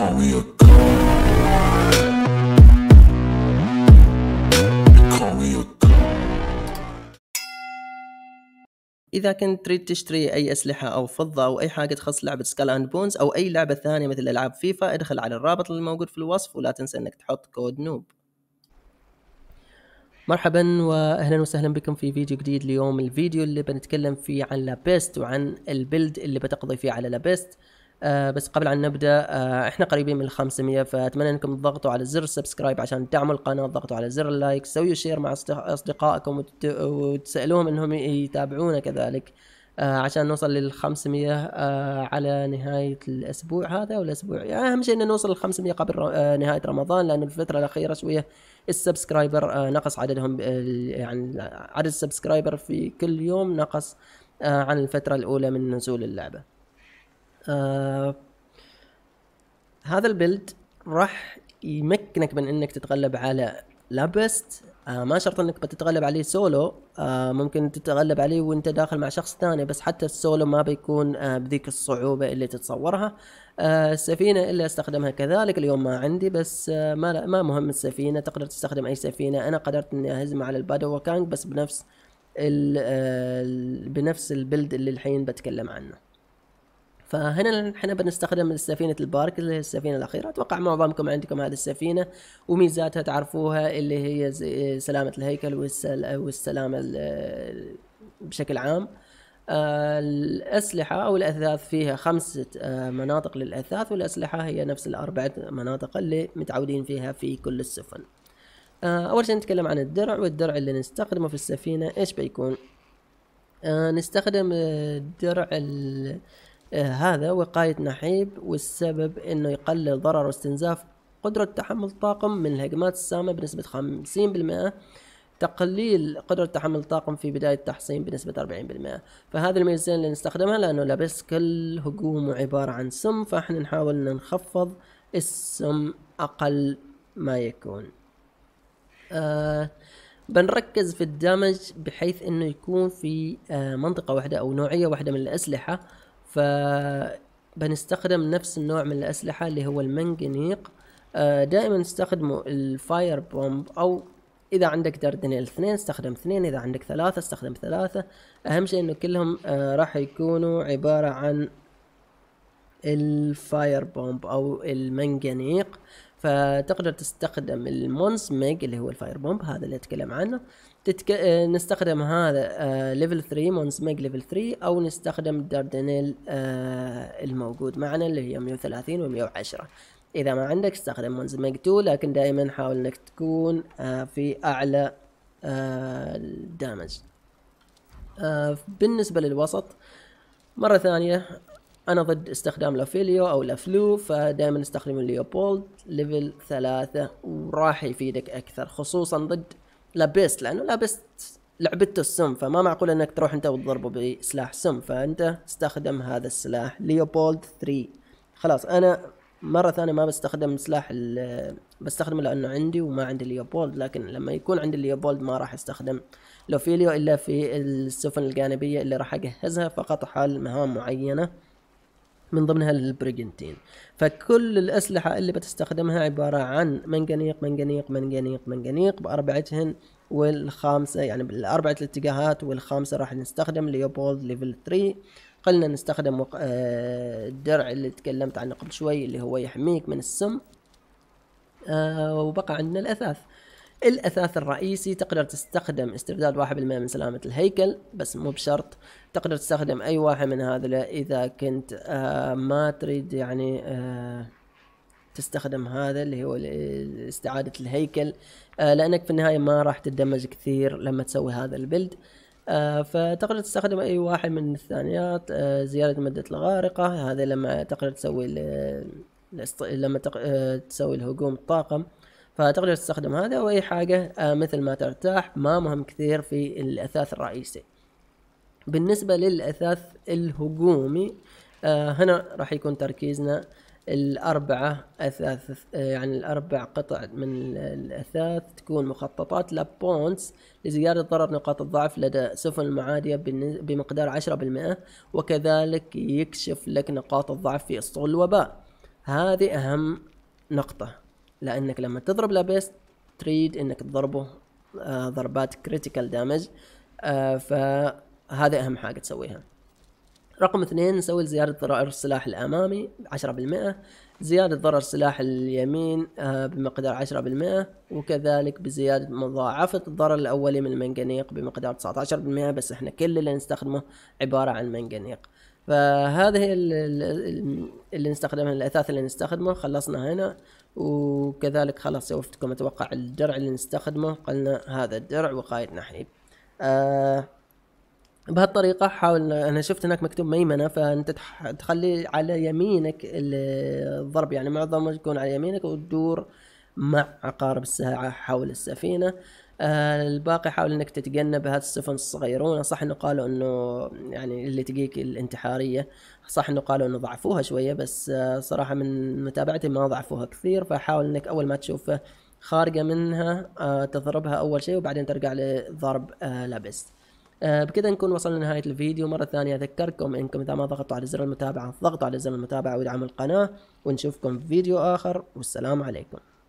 call me a اذا كنت تريد تشتري اي اسلحه او فضه او اي حاجه تخص لعبه سكال اند بونز او اي لعبه ثانيه مثل العاب فيفا ادخل على الرابط الموجود في الوصف ولا تنسى انك تحط كود نوب مرحبا واهلا وسهلا بكم في فيديو جديد اليوم الفيديو اللي بنتكلم فيه عن لابيست وعن البيلد اللي بتقضي فيه على لابيست آه بس قبل ان نبدا آه احنا قريبين من ال 500 فاتمنى انكم تضغطوا على زر السبسكرايب عشان تدعموا القناه تضغطوا على زر اللايك سووا شير مع اصدقائكم وتسالوهم انهم يتابعونا كذلك آه عشان نوصل لل 500 آه على نهايه الاسبوع هذا والاسبوع يعني اهم شيء ان نوصل لل 500 قبل آه نهايه رمضان لان الفتره الاخيره شويه السبسكرايبر آه، نقص عددهم يعني عدد السبسكرايبر في كل يوم نقص آه، عن الفتره الاولى من نزول اللعبه آه هذا البيلد راح يمكنك من انك تتغلب على لابست آه ما شرط انك بتتغلب عليه سولو آه ممكن تتغلب عليه وانت داخل مع شخص ثاني بس حتى السولو ما بيكون آه بذيك الصعوبة اللي تتصورها آه السفينة اللي استخدمها كذلك اليوم ما عندي بس آه ما, لا ما مهم السفينة تقدر تستخدم اي سفينة انا قدرت اني اهزمه على البادو وكانج بس بنفس الـ آه بنفس البلد اللي الحين بتكلم عنه فهنا احنا بنستخدم سفينه البارك اللي هي السفينه الاخيره اتوقع معظمكم عندكم هذه السفينه وميزاتها تعرفوها اللي هي سلامه الهيكل والسلامه بشكل عام آه، الأسلحة أو الأثاث فيها خمسة آه، مناطق للأثاث والأسلحة هي نفس الاربع مناطق اللي متعودين فيها في كل السفن آه، أول شيء نتكلم عن الدرع والدرع اللي نستخدمه في السفينة إيش بيكون نستخدم درع آه، هذا وقاية نحيب والسبب انه يقلل ضرر واستنزاف قدرة تحمل الطاقم من الهجمات السامة بنسبة 50% تقليل قدرة تحمل الطاقم في بداية التحصين بنسبة 40% فهذه الميزين اللي نستخدمها لأنه لابس كل هجوم عبارة عن سم فاحنا نحاول أن نخفض السم أقل ما يكون آه بنركز في الدمج بحيث أنه يكون في آه منطقة واحدة أو نوعية واحدة من الأسلحة فبنستخدم نفس النوع من الأسلحة اللي هو المنجنيق آه، دائما استخدموا الفاير بومب أو إذا عندك دردنيل اثنين استخدم اثنين إذا عندك ثلاثة استخدم ثلاثة أهم شيء إنه كلهم آه، راح يكونوا عبارة عن الفاير بومب او المنجنيق فتقدر تستخدم المونس ميج اللي هو الفاير بومب هذا اللي اتكلم عنه تتك... آه، نستخدم هذا ليفل آه، 3 مونس ميج ليفل 3 او نستخدم الداردنيل آه، الموجود معنا اللي هي 130 و 110 اذا ما عندك استخدم مونس ميج 2 لكن دائما حاول انك تكون في اعلى الدامج بالنسبة للوسط مرة ثانية انا ضد استخدام لافيليو او لافلو فدائما استخدم ليوبولد ليفل ثلاثة وراح يفيدك اكثر خصوصا ضد لابيست لانه لابيست لعبته السم فما معقول انك تروح انت وتضربه بسلاح سم فانت استخدم هذا السلاح ليوبولد 3 خلاص انا مرة ثانية ما بستخدم سلاح بستخدمه لانه عندي وما عندي ليوبولد لكن لما يكون عندي ليوبولد ما راح استخدم لوفيليو الا في السفن الجانبية اللي راح اجهزها فقط حال مهام معينة من ضمنها البريجنتين فكل الأسلحة اللي بتستخدمها عبارة عن منجنيق منجنيق منجنيق منجنيق بأربعتهن والخامسة يعني بالأربعة الاتجاهات والخامسة راح نستخدم ليوبولد ليفل 3 قلنا نستخدم آه، الدرع اللي تكلمت عنه قبل شوي اللي هو يحميك من السم آه، وبقى عندنا الأثاث الاثاث الرئيسي تقدر تستخدم استرداد 1% من سلامة الهيكل بس مو بشرط تقدر تستخدم اي واحد من هذا اذا كنت آه ما تريد يعني آه تستخدم هذا اللي هو استعادة الهيكل آه لانك في النهاية ما راح تدمج كثير لما تسوي هذا البلد آه فتقدر تستخدم اي واحد من الثانيات آه زيادة مدة الغارقة هذا لما تقدر تسوي آه، لما تق... آه، تسوي الهجوم الطاقم فتقدر تستخدم هذا واي حاجة آه، مثل ما ترتاح ما مهم كثير في الاثاث الرئيسي بالنسبة للاثاث الهجومي آه، هنا راح يكون تركيزنا الأربعة أثاث آه، يعني الأربع قطع من الأثاث تكون مخططات لابونتس لزيادة ضرر نقاط الضعف لدى سفن المعادية بمقدار عشرة بالمئة وكذلك يكشف لك نقاط الضعف في أسطول الوباء هذه أهم نقطة لانك لما تضرب لابيس تريد انك تضربه آه، ضربات كريتيكال دامج فهذا اهم حاجه تسويها رقم اثنين نسوي زيادة ضرر السلاح الأمامي عشرة بالمئة زيادة ضرر السلاح اليمين آه، بمقدار عشرة بالمئة وكذلك بزيادة مضاعفة الضرر الأولي من المنجنيق بمقدار تسعة عشر بالمئة بس احنا كل اللي نستخدمه عبارة عن منجنيق فهذه اللي نستخدمها الاثاث اللي نستخدمه خلصنا هنا وكذلك خلاص شوفتكم اتوقع الدرع اللي نستخدمه قلنا هذا الدرع وقائد نحيب آه بهالطريقة حاول أنا شفت هناك مكتوب ميمنة فأنت تخلي على يمينك الضرب يعني معظمه يكون على يمينك وتدور مع عقارب الساعة حول السفينة آه الباقي حاول انك تتجنب هذا السفن الصغيرونه صح انه قالوا انه يعني اللي تجيك الانتحاريه صح انه قالوا انه ضعفوها شويه بس آه، صراحه من متابعتي ما ضعفوها كثير فحاول انك اول ما تشوفه خارجه منها آه، تضربها اول شيء وبعدين ترجع لضرب آه لابس آه، بكذا نكون وصلنا لنهاية الفيديو مرة ثانية أذكركم إنكم إذا ما ضغطتوا على زر المتابعة ضغطوا على زر المتابعة ودعموا القناة ونشوفكم في فيديو آخر والسلام عليكم